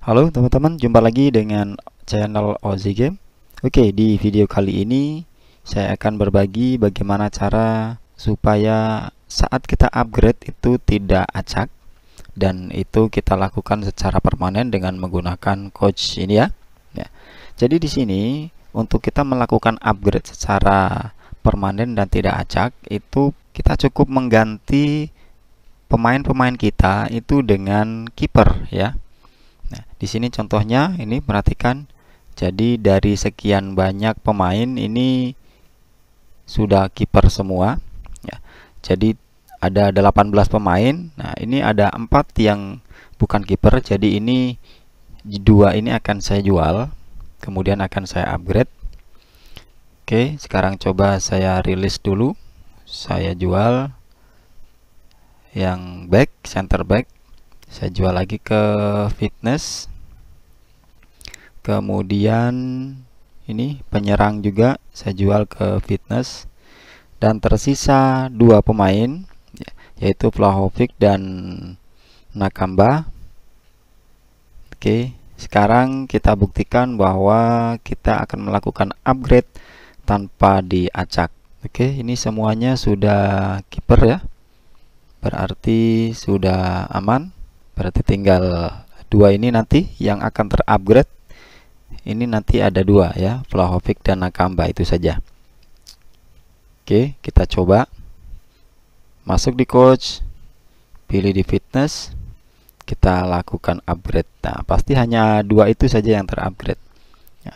Halo teman-teman, jumpa lagi dengan channel Ozi Game. Oke, di video kali ini saya akan berbagi bagaimana cara supaya saat kita upgrade itu tidak acak dan itu kita lakukan secara permanen dengan menggunakan coach ini ya. ya. Jadi di sini untuk kita melakukan upgrade secara permanen dan tidak acak itu kita cukup mengganti pemain-pemain kita itu dengan kiper ya Nah, di sini contohnya ini perhatikan jadi dari sekian banyak pemain ini sudah kiper semua ya. Jadi ada 18 pemain. Nah, ini ada empat yang bukan kiper. Jadi ini dua ini akan saya jual, kemudian akan saya upgrade. Oke, sekarang coba saya rilis dulu. Saya jual yang back, center back saya jual lagi ke fitness kemudian ini penyerang juga saya jual ke fitness dan tersisa dua pemain yaitu Vlahovic dan Nakamba Oke sekarang kita buktikan bahwa kita akan melakukan upgrade tanpa diacak Oke ini semuanya sudah kiper ya berarti sudah aman berarti tinggal dua ini nanti yang akan terupgrade ini nanti ada dua ya Vlahovic dan Nakamba itu saja oke kita coba masuk di coach pilih di fitness kita lakukan upgrade nah pasti hanya dua itu saja yang terupgrade ya.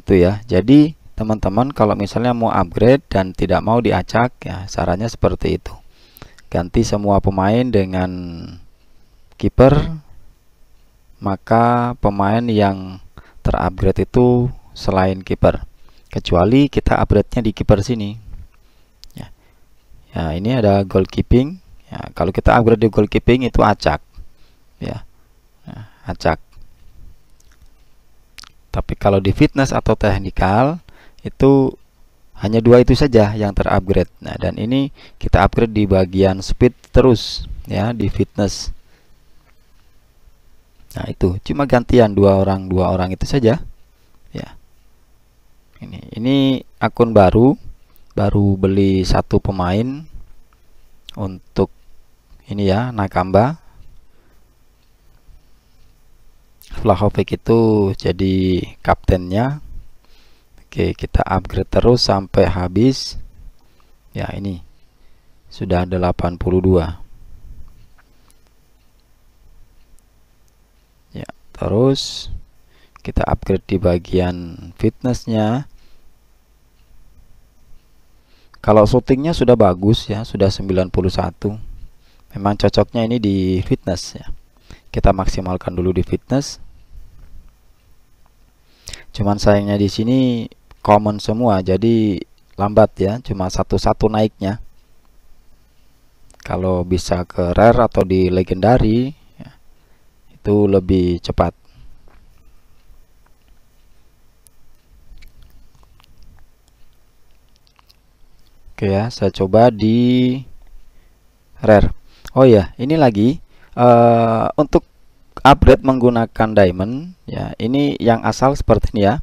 itu ya jadi teman-teman kalau misalnya mau upgrade dan tidak mau diacak ya sarannya seperti itu ganti semua pemain dengan kiper maka pemain yang terupgrade itu selain kiper kecuali kita upgrade-nya di kiper sini ya. ya ini ada goalkeeping ya, kalau kita upgrade di goalkeeping itu acak ya nah, acak tapi kalau di fitness atau technical itu hanya dua itu saja yang terupgrade. Nah, dan ini kita upgrade di bagian speed terus ya di fitness. Nah, itu cuma gantian dua orang dua orang itu saja. Ya. Ini ini akun baru baru beli satu pemain untuk ini ya Nakamba. Vlahovic itu jadi kaptennya Oke, kita upgrade terus sampai habis. Ya, ini sudah ada 82. Ya, terus kita upgrade di bagian fitnessnya. Kalau syutingnya sudah bagus ya, sudah 91. Memang cocoknya ini di fitness ya. Kita maksimalkan dulu di fitness. Cuman sayangnya di sini common semua jadi lambat ya cuma satu-satu naiknya kalau bisa ke rare atau di legendary ya, itu lebih cepat Oke ya saya coba di rare Oh ya ini lagi uh, untuk upgrade menggunakan diamond ya ini yang asal seperti ini ya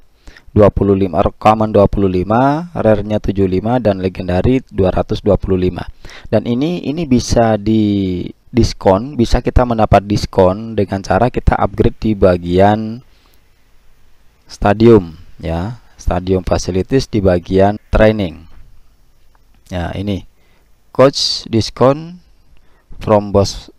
25 rekaman 25 rare-nya 75 dan legendary 225 dan ini ini bisa di diskon bisa kita mendapat diskon dengan cara kita upgrade di bagian stadium ya stadium facilities di bagian training ya ini coach diskon from boss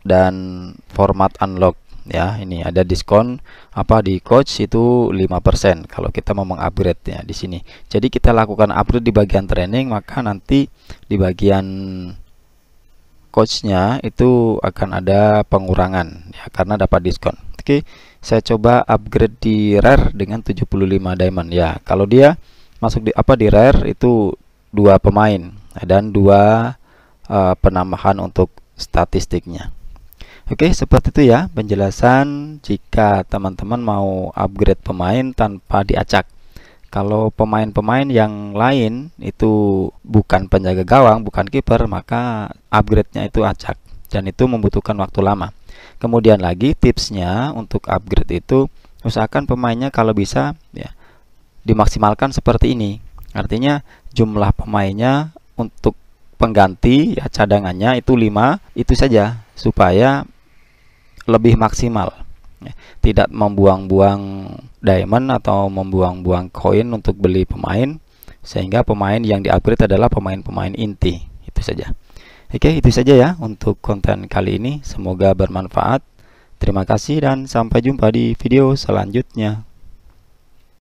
dan format unlock ya ini ada diskon apa di coach itu 5% kalau kita mau mengupgrade ya di sini jadi kita lakukan upgrade di bagian training maka nanti di bagian coachnya itu akan ada pengurangan ya karena dapat diskon oke saya coba upgrade di rare dengan 75 diamond ya kalau dia masuk di apa di rare itu dua pemain dan dua uh, penambahan untuk statistiknya Oke, seperti itu ya penjelasan jika teman-teman mau upgrade pemain tanpa diacak. Kalau pemain-pemain yang lain itu bukan penjaga gawang, bukan kiper, maka upgrade-nya itu acak dan itu membutuhkan waktu lama. Kemudian lagi tipsnya untuk upgrade itu usahakan pemainnya kalau bisa ya dimaksimalkan seperti ini. Artinya jumlah pemainnya untuk pengganti ya cadangannya itu 5 itu saja supaya lebih maksimal ya, tidak membuang-buang diamond atau membuang-buang koin untuk beli pemain sehingga pemain yang diupgrade adalah pemain-pemain inti itu saja oke itu saja ya untuk konten kali ini semoga bermanfaat terima kasih dan sampai jumpa di video selanjutnya